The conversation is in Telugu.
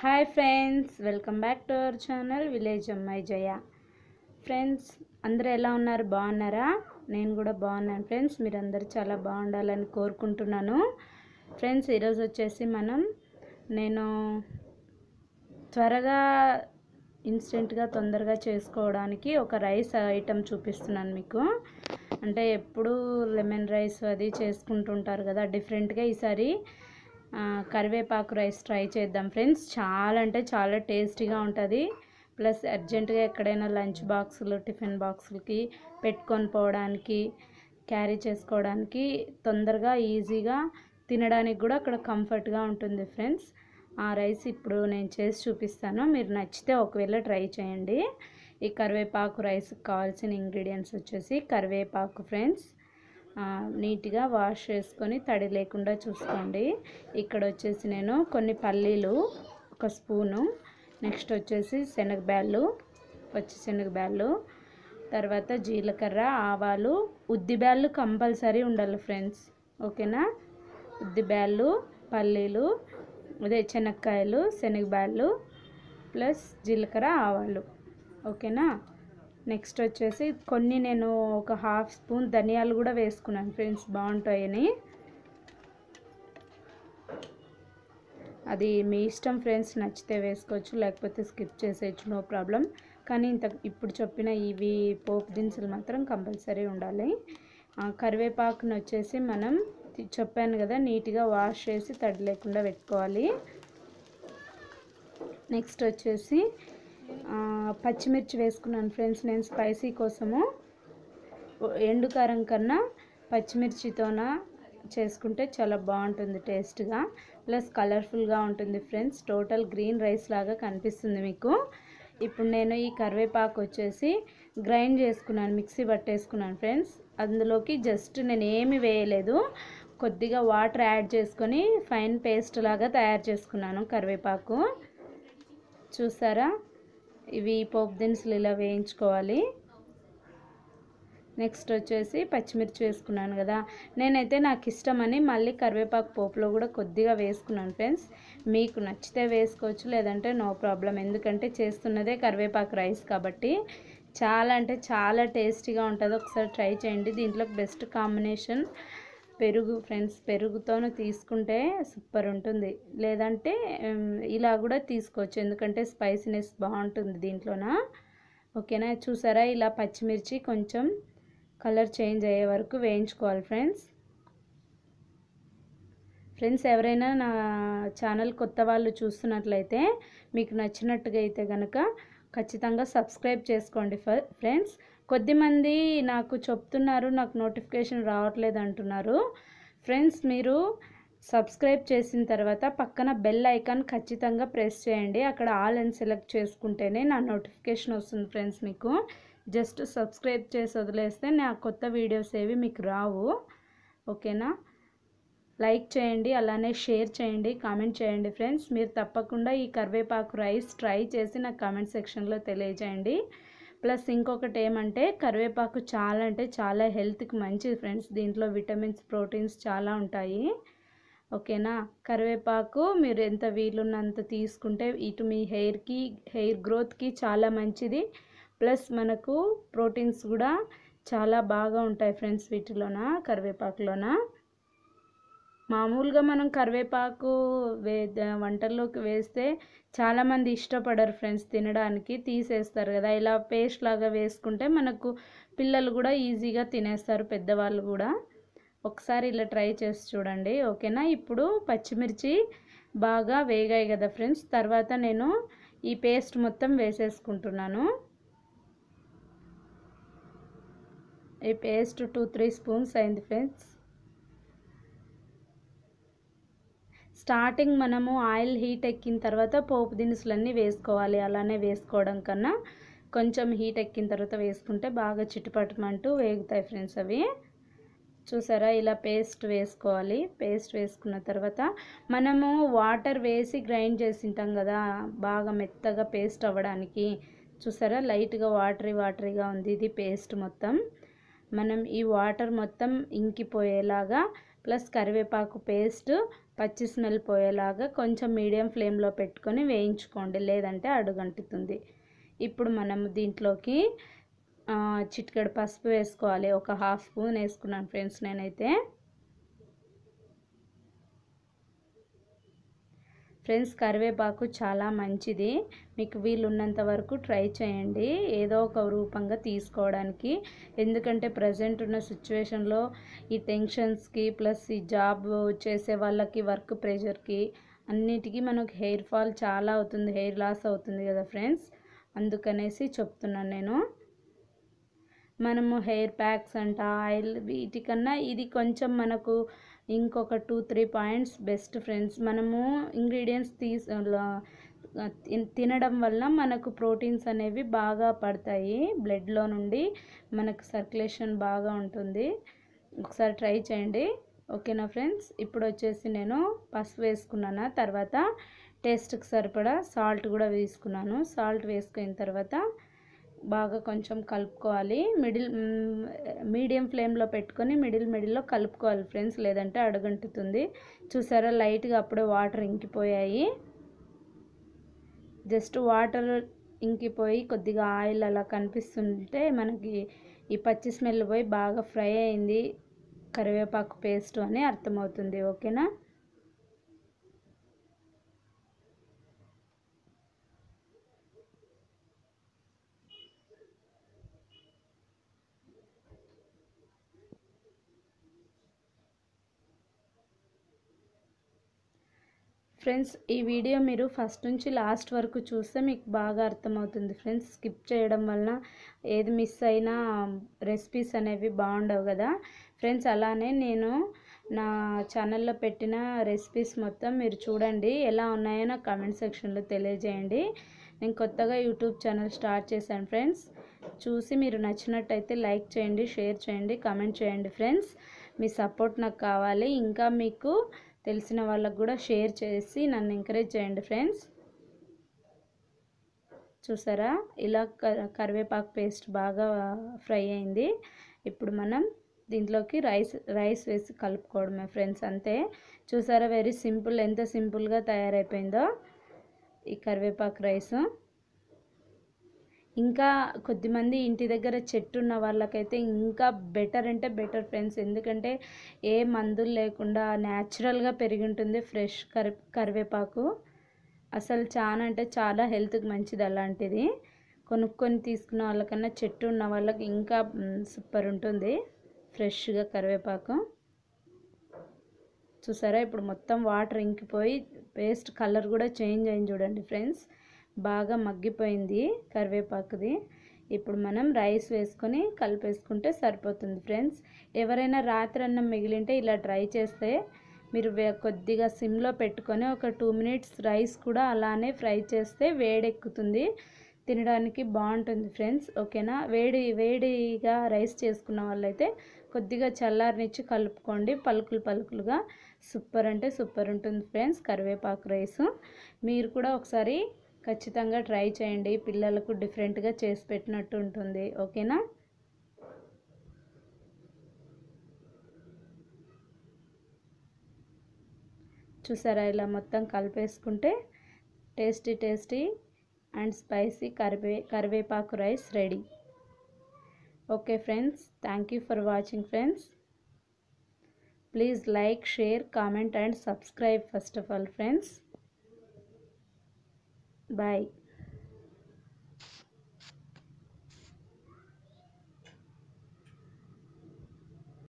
Hi friends welcome back to our channel village అమ్మాయి జయ ఫ్రెండ్స్ అందరూ ఎలా ఉన్నారు బాగున్నారా నేను కూడా బాగున్నాను ఫ్రెండ్స్ మీరందరూ చాలా బాగుండాలని కోరుకుంటున్నాను ఫ్రెండ్స్ ఈరోజు వచ్చేసి మనం నేను త్వరగా ఇన్స్టెంట్గా తొందరగా చేసుకోవడానికి ఒక రైస్ ఐటెం చూపిస్తున్నాను మీకు అంటే ఎప్పుడు లెమన్ రైస్ అది చేసుకుంటుంటారు కదా డిఫరెంట్గా ఈసారి కరివేపాకు రైస్ ట్రై చేద్దాం ఫ్రెండ్స్ చాలా అంటే చాలా టేస్టీగా ఉంటుంది ప్లస్ అర్జెంటుగా ఎక్కడైనా లంచ్ బాక్సులు టిఫిన్ బాక్సులకి పెట్టుకొని పోవడానికి క్యారీ చేసుకోవడానికి తొందరగా ఈజీగా తినడానికి కూడా అక్కడ కంఫర్ట్గా ఉంటుంది ఫ్రెండ్స్ ఆ రైస్ ఇప్పుడు నేను చేసి చూపిస్తాను మీరు నచ్చితే ఒకవేళ ట్రై చేయండి ఈ కరివేపాకు రైస్కి కావాల్సిన ఇంగ్రీడియంట్స్ వచ్చేసి కరివేపాకు ఫ్రెండ్స్ నీట్గా వాష్ చేసుకొని తడి లేకుండా చూసుకోండి ఇక్కడ వచ్చేసి నేను కొన్ని పల్లీలు ఒక స్పూను నెక్స్ట్ వచ్చేసి శనగబ్యాళ్ళు పచ్చి శనగబ్యాళ్ళు తర్వాత జీలకర్ర ఆవాలు ఉద్దిబ్యాళ్ళు కంపల్సరీ ఉండాలి ఫ్రెండ్స్ ఓకేనా ఉద్దిబ్యాళ్ళు పల్లీలు అదే శనక్కాయలు శనగబ్యాళ్ళు ప్లస్ జీలకర్ర ఆవాలు ఓకేనా నెక్స్ట్ వచ్చేసి కొన్ని నేను ఒక హాఫ్ స్పూన్ ధనియాలు కూడా వేసుకున్నాను ఫ్రెండ్స్ బాగుంటాయని అది మీ ఇష్టం ఫ్రెండ్స్ నచ్చితే వేసుకోవచ్చు లేకపోతే స్కిప్ చేసేయచ్చు నో ప్రాబ్లం కానీ ఇంత ఇప్పుడు చెప్పిన ఇవి పోపు దినుసులు మాత్రం కంపల్సరీ ఉండాలి కరివేపాకును వచ్చేసి మనం చెప్పాను కదా నీట్గా వాష్ చేసి తడి లేకుండా పెట్టుకోవాలి నెక్స్ట్ వచ్చేసి పచ్చిమిర్చి వేసుకున్నాను ఫ్రెండ్స్ నేను స్పైసీ కోసము ఎండుకారం కన్నా పచ్చిమిర్చితోన చేసుకుంటే చాలా బాగుంటుంది టేస్ట్గా ప్లస్ కలర్ఫుల్గా ఉంటుంది ఫ్రెండ్స్ టోటల్ గ్రీన్ రైస్ లాగా కనిపిస్తుంది మీకు ఇప్పుడు నేను ఈ కరివేపాకు వచ్చేసి గ్రైండ్ చేసుకున్నాను మిక్సీ పట్టేసుకున్నాను ఫ్రెండ్స్ అందులోకి జస్ట్ నేను ఏమి వేయలేదు కొద్దిగా వాటర్ యాడ్ చేసుకొని ఫైన్ పేస్ట్ లాగా తయారు చేసుకున్నాను కరివేపాకు చూసారా ఇవి పోపు దినుసులు ఇలా వేయించుకోవాలి నెక్స్ట్ వచ్చేసి పచ్చిమిర్చి వేసుకున్నాను కదా నేనైతే నాకు ఇష్టమని మళ్ళీ కరివేపాకు పోపులో కూడా కొద్దిగా వేసుకున్నాను ఫ్రెండ్స్ మీకు నచ్చితే వేసుకోవచ్చు లేదంటే నో ప్రాబ్లం ఎందుకంటే చేస్తున్నదే కరివేపాకు రైస్ కాబట్టి చాలా అంటే చాలా టేస్టీగా ఉంటుంది ఒకసారి ట్రై చేయండి దీంట్లో బెస్ట్ కాంబినేషన్ పెరుగు ఫ్రెండ్స్ పెరుగుతోనూ తీసుకుంటే సూపర్ ఉంటుంది లేదంటే ఇలా కూడా తీసుకోవచ్చు ఎందుకంటే స్పైసీనెస్ బాగుంటుంది దీంట్లోన ఓకేనా చూసారా ఇలా పచ్చిమిర్చి కొంచెం కలర్ చేంజ్ అయ్యే వరకు వేయించుకోవాలి ఫ్రెండ్స్ ఫ్రెండ్స్ ఎవరైనా నా ఛానల్ కొత్త వాళ్ళు చూస్తున్నట్లయితే మీకు నచ్చినట్టుగా అయితే కనుక ఖచ్చితంగా సబ్స్క్రైబ్ చేసుకోండి ఫ్రెండ్స్ కొద్దిమంది నాకు చెప్తున్నారు నాకు నోటిఫికేషన్ రావట్లేదు అంటున్నారు ఫ్రెండ్స్ మీరు సబ్స్క్రైబ్ చేసిన తర్వాత పక్కన బెల్ ఐకాన్ ఖచ్చితంగా ప్రెస్ చేయండి అక్కడ ఆల్ అండ్ సెలెక్ట్ చేసుకుంటేనే నా నోటిఫికేషన్ వస్తుంది ఫ్రెండ్స్ మీకు జస్ట్ సబ్స్క్రైబ్ చేసి వదిలేస్తే నా కొత్త వీడియోస్ ఏవి మీకు రావు ఓకేనా లైక్ చేయండి అలానే షేర్ చేయండి కామెంట్ చేయండి ఫ్రెండ్స్ మీరు తప్పకుండా ఈ కరివేపాకు రైస్ ట్రై చేసి నాకు కామెంట్ సెక్షన్లో తెలియజేయండి ప్లస్ ఇంకొకటి ఏమంటే కరివేపాకు చాలా అంటే చాలా హెల్త్కి మంచిది ఫ్రెండ్స్ దీంట్లో విటమిన్స్ ప్రోటీన్స్ చాలా ఉంటాయి ఓకేనా కరివేపాకు మీరు ఎంత వీలున్నంత తీసుకుంటే ఇటు మీ హెయిర్కి హెయిర్ గ్రోత్కి చాలా మంచిది ప్లస్ మనకు ప్రోటీన్స్ కూడా చాలా బాగా ఉంటాయి ఫ్రెండ్స్ వీటిలోన కరివేపాకులోన మామూలుగా మనం కరివేపాకు వే వంటల్లోకి వేస్తే చాలామంది ఇష్టపడరు ఫ్రెండ్స్ తినడానికి తీసేస్తారు కదా ఇలా పేస్ట్ లాగా వేసుకుంటే మనకు పిల్లలు కూడా ఈజీగా తినేస్తారు పెద్దవాళ్ళు కూడా ఒకసారి ఇలా ట్రై చేసి చూడండి ఓకేనా ఇప్పుడు పచ్చిమిర్చి బాగా వేగాయి కదా ఫ్రెండ్స్ తర్వాత నేను ఈ పేస్ట్ మొత్తం వేసేసుకుంటున్నాను ఈ పేస్ట్ టూ త్రీ స్పూన్స్ అయింది ఫ్రెండ్స్ స్టార్టింగ్ మనము ఆయిల్ హీట్ ఎక్కిన తర్వాత పోపు దినుసులన్నీ వేసుకోవాలి అలానే వేసుకోవడం కన్నా కొంచెం హీట్ ఎక్కిన తర్వాత వేసుకుంటే బాగా చిట్టుపట్టమంటూ వేగుతాయి ఫ్రెండ్స్ అవి చూసారా ఇలా పేస్ట్ వేసుకోవాలి పేస్ట్ వేసుకున్న తర్వాత మనము వాటర్ వేసి గ్రైండ్ చేసింటాం కదా బాగా మెత్తగా పేస్ట్ అవ్వడానికి చూసారా లైట్గా వాటరీ వాటరీగా ఉంది ఇది పేస్ట్ మొత్తం మనం ఈ వాటర్ మొత్తం ఇంకిపోయేలాగా ప్లస్ కరివేపాకు పేస్ట్ పచ్చి స్మెల్ పోయేలాగా కొంచెం మీడియం ఫ్లేమ్లో పెట్టుకొని వేయించుకోండి లేదంటే అడుగంటుతుంది ఇప్పుడు మనం దీంట్లోకి చిటికెడు పసుపు వేసుకోవాలి ఒక హాఫ్ స్పూన్ వేసుకున్నాను ఫ్రెండ్స్ నేనైతే ఫ్రెండ్స్ కరివేపాకు చాలా మంచిది మీకు వీలున్నంత వరకు ట్రై చేయండి ఏదో ఒక రూపంగా తీసుకోవడానికి ఎందుకంటే ప్రజెంట్ ఉన్న సిచ్యువేషన్లో ఈ టెన్షన్స్కి ప్లస్ ఈ జాబ్ చేసే వాళ్ళకి వర్క్ ప్రెషర్కి అన్నిటికీ మనకు హెయిర్ ఫాల్ చాలా అవుతుంది హెయిర్ లాస్ అవుతుంది కదా ఫ్రెండ్స్ అందుకనేసి చెప్తున్నాను నేను మనము హెయిర్ ప్యాక్స్ అంట ఆయిల్ వీటికన్నా ఇది కొంచెం మనకు ఇంకొక two three points best friends మనము ఇంగ్రీడియంట్స్ తీస్ తినడం వల్ల మనకు ప్రోటీన్స్ అనేవి బాగా పడతాయి బ్లడ్లో నుండి మనకు సర్క్యులేషన్ బాగా ఉంటుంది ఒకసారి ట్రై చేయండి ఓకేనా ఫ్రెండ్స్ ఇప్పుడు వచ్చేసి నేను పసుపు వేసుకున్నాను తర్వాత టేస్ట్కి సరిపడా సాల్ట్ కూడా వేసుకున్నాను సాల్ట్ వేసుకున్న తర్వాత బాగా కొంచెం కలుపుకోవాలి మిడిల్ మీడియం ఫ్లేమ్లో పెట్టుకొని మిడిల్ మిడిల్లో కలుపుకోవాలి ఫ్రెండ్స్ లేదంటే అడుగుంటుంది చూసారా లైట్గా అప్పుడే వాటర్ ఇంకిపోయాయి జస్ట్ వాటర్ ఇంకిపోయి కొద్దిగా ఆయిల్ అలా కనిపిస్తుంటే మనకి ఈ పచ్చి స్మెల్ పోయి బాగా ఫ్రై అయింది కరివేపాకు పేస్ట్ అని అర్థమవుతుంది ఓకేనా ఫ్రెండ్స్ ఈ వీడియో మీరు ఫస్ట్ నుంచి లాస్ట్ వరకు చూస్తే మీకు బాగా అర్థమవుతుంది ఫ్రెండ్స్ స్కిప్ చేయడం వలన ఏది మిస్ అయినా రెసిపీస్ అనేవి బాగుండవు కదా ఫ్రెండ్స్ అలానే నేను నా ఛానల్లో పెట్టిన రెసిపీస్ మొత్తం మీరు చూడండి ఎలా ఉన్నాయో నా కమెంట్ సెక్షన్లో తెలియజేయండి నేను కొత్తగా యూట్యూబ్ ఛానల్ స్టార్ట్ చేశాను ఫ్రెండ్స్ చూసి మీరు నచ్చినట్టయితే లైక్ చేయండి షేర్ చేయండి కమెంట్ చేయండి ఫ్రెండ్స్ మీ సపోర్ట్ నాకు కావాలి ఇంకా మీకు తెలిసిన వాళ్ళకు కూడా షేర్ చేసి నన్ను ఎంకరేజ్ చేయండి ఫ్రెండ్స్ చూసారా ఇలా కరివేపాకు పేస్ట్ బాగా ఫ్రై అయింది ఇప్పుడు మనం దీంట్లోకి రైస్ రైస్ వేసి కలుపుకోవడమే ఫ్రెండ్స్ అంతే చూసారా వెరీ సింపుల్ ఎంత సింపుల్గా తయారైపోయిందో ఈ కరివేపాకు రైసు ఇంకా కొద్దిమంది ఇంటి దగ్గర చెట్టు ఉన్న వాళ్ళకైతే ఇంకా బెటర్ అంటే బెటర్ ఫ్రెండ్స్ ఎందుకంటే ఏ మందులు లేకుండా న్యాచురల్గా పెరిగి ఉంటుంది ఫ్రెష్ కరి కరివేపాకు అసలు చాలా అంటే చాలా హెల్త్కి మంచిది అలాంటిది కొనుక్కొని తీసుకున్న వాళ్ళకన్నా చెట్టు ఉన్న వాళ్ళకి ఇంకా సూపర్ ఉంటుంది ఫ్రెష్గా కరివేపాకు చూసారా ఇప్పుడు మొత్తం వాటర్ ఇంకిపోయి పేస్ట్ కలర్ కూడా చేంజ్ అయింది చూడండి ఫ్రెండ్స్ బాగా మగ్గిపోయింది కరివేపాకుది ఇప్పుడు మనం రైస్ వేసుకొని కలిపేసుకుంటే సరిపోతుంది ఫ్రెండ్స్ ఎవరైనా రాత్రి అన్నం మిగిలింటే ఇలా ట్రై చేస్తే మీరు కొద్దిగా సిమ్లో పెట్టుకొని ఒక టూ మినిట్స్ రైస్ కూడా అలానే ఫ్రై చేస్తే వేడెక్కుతుంది తినడానికి బాగుంటుంది ఫ్రెండ్స్ ఓకేనా వేడి వేడిగా రైస్ చేసుకున్న వాళ్ళైతే కొద్దిగా చల్లారినిచ్చి కలుపుకోండి పలుకులు పలుకులుగా సూపర్ అంటే సూపర్ ఉంటుంది ఫ్రెండ్స్ కరివేపాకు రైసు మీరు కూడా ఒకసారి ఖచ్చితంగా ట్రై చేయండి పిల్లలకు డిఫరెంట్గా చేసి పెట్టినట్టు ఉంటుంది ఓకేనా చూసారా ఇలా మొత్తం కలిపేసుకుంటే టేస్టీ టేస్టీ అండ్ స్పైసీ కరివే కరివేపాకు rice ready okay friends thank you for watching friends please like share comment and subscribe first of all friends Bye.